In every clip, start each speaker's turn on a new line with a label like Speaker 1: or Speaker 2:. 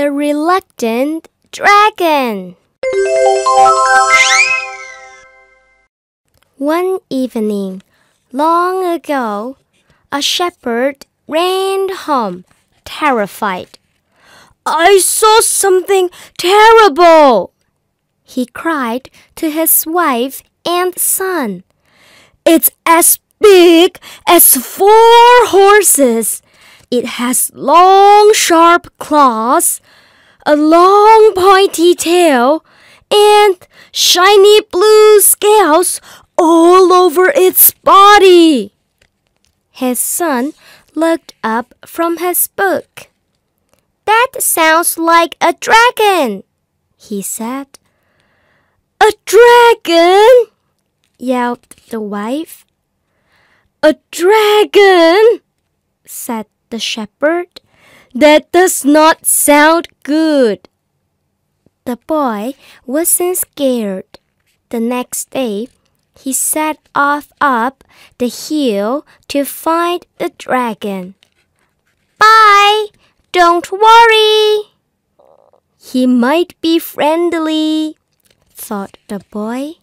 Speaker 1: The Reluctant Dragon. One evening, long ago, a shepherd ran home, terrified. I saw something terrible! He cried to his wife and son. It's as big as four horses it has long, sharp claws, a long, pointy tail, and shiny blue scales all over its body. His son looked up from his book. That sounds like a dragon, he said. A dragon? yelled the wife. A dragon, said the shepherd. That does not sound good. The boy wasn't scared. The next day, he set off up the hill to find the dragon. Bye! Don't worry! He might be friendly, thought the boy.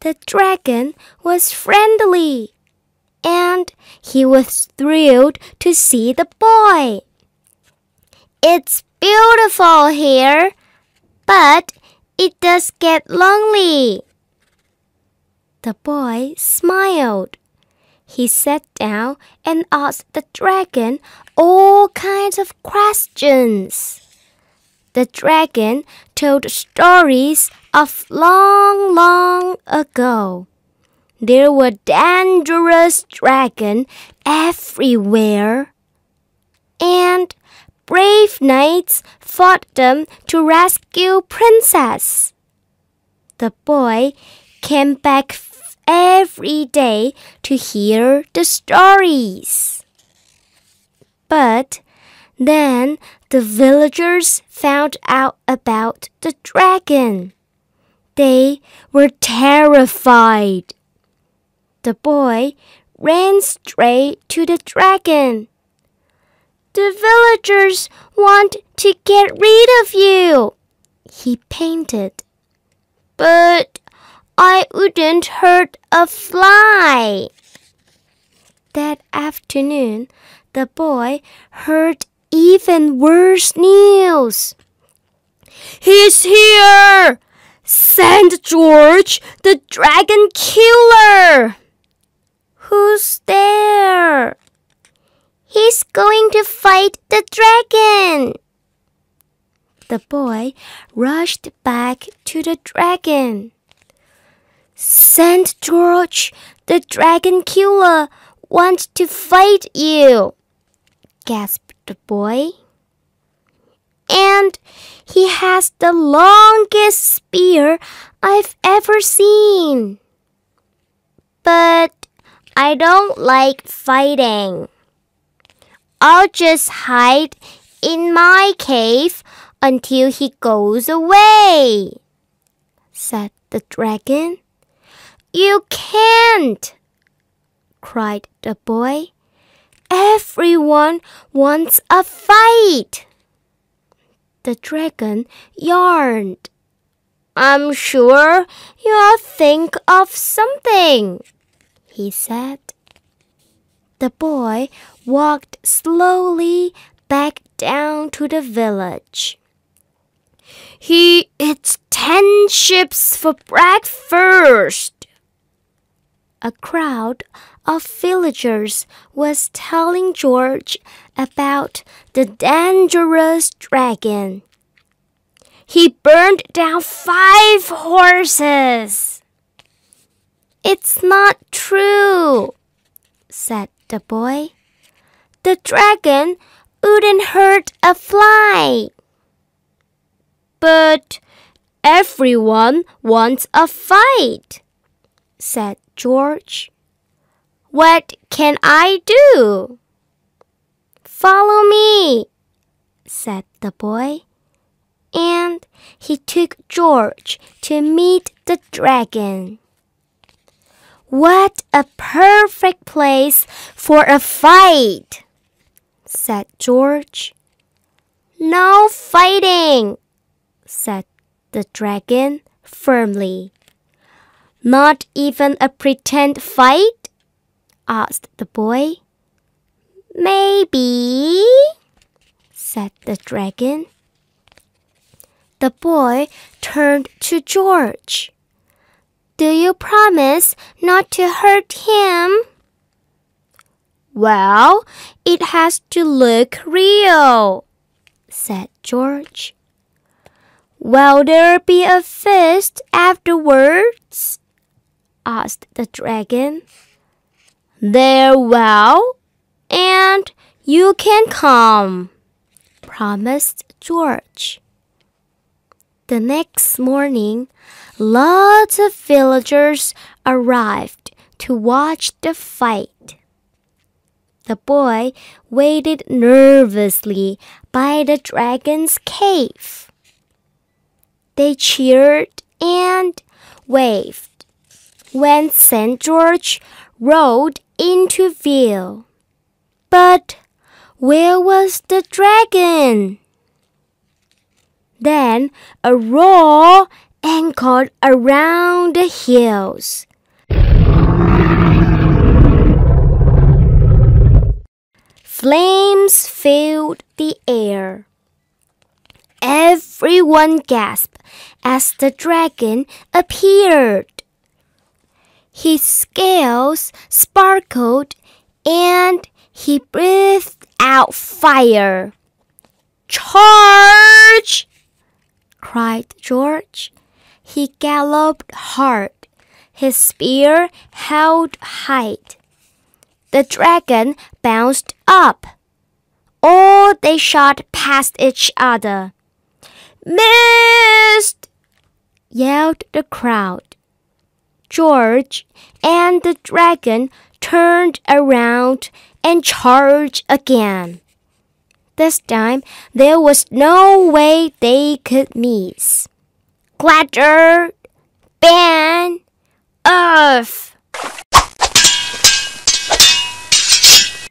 Speaker 1: The dragon was friendly and he was thrilled to see the boy. It's beautiful here, but it does get lonely. The boy smiled. He sat down and asked the dragon all kinds of questions. The dragon told stories of long, long ago. There were dangerous dragons everywhere. And brave knights fought them to rescue princess. The boy came back every day to hear the stories. But then the villagers found out about the dragon. They were terrified. The boy ran straight to the dragon. The villagers want to get rid of you, he painted. But I wouldn't hurt a fly. That afternoon, the boy heard even worse news. He's here! Send George, the dragon killer! Who's there? He's going to fight the dragon. The boy rushed back to the dragon. Saint George, the dragon killer, wants to fight you, gasped the boy. And he has the longest spear I've ever seen. But I don't like fighting. I'll just hide in my cave until he goes away, said the dragon. You can't, cried the boy. Everyone wants a fight. The dragon yawned. I'm sure you'll think of something he said. The boy walked slowly back down to the village. He eats ten chips for breakfast. A crowd of villagers was telling George about the dangerous dragon. He burned down five horses. It's not true, said the boy. The dragon wouldn't hurt a fly. But everyone wants a fight, said George. What can I do? Follow me, said the boy. And he took George to meet the dragon. What a perfect place for a fight, said George. No fighting, said the dragon firmly. Not even a pretend fight? asked the boy. Maybe, said the dragon. The boy turned to George. Do you promise not to hurt him? Well, it has to look real, said George. Will there be a feast afterwards? asked the dragon. There will, and you can come, promised George. The next morning, lots of villagers arrived to watch the fight. The boy waited nervously by the dragon's cave. They cheered and waved when St. George rode into view. But where was the dragon? Then a roar echoed around the hills. Flames filled the air. Everyone gasped as the dragon appeared. His scales sparkled and he breathed out fire. Charge! cried George. He galloped hard, his spear held high. The dragon bounced up. All they shot past each other. Missed! yelled the crowd. George and the dragon turned around and charged again this time, there was no way they could miss. Clatter, ban, earth.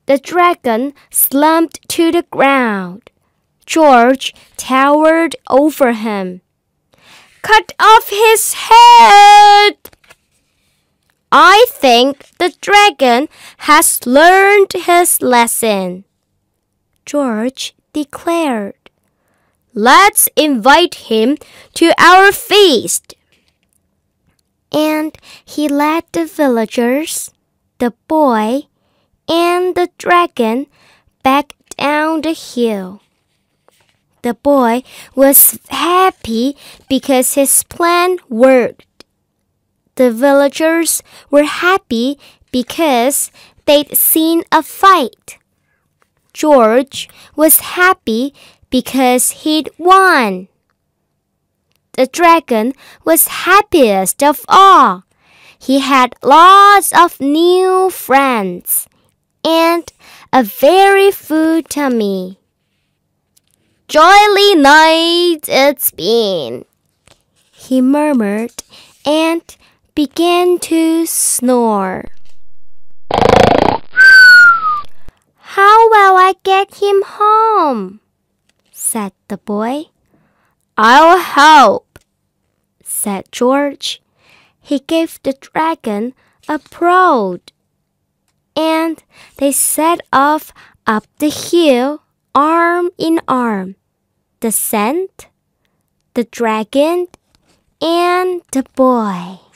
Speaker 1: The dragon slumped to the ground. George towered over him. Cut off his head! I think the dragon has learned his lesson. George declared. Let's invite him to our feast. And he led the villagers, the boy, and the dragon back down the hill. The boy was happy because his plan worked. The villagers were happy because they'd seen a fight. George was happy because he'd won. The dragon was happiest of all. He had lots of new friends and a very full tummy. Jolly night it's been, he murmured and began to snore. get him home, said the boy. I'll help, said George. He gave the dragon a prod, and they set off up the hill arm in arm. The scent, the dragon, and the boy.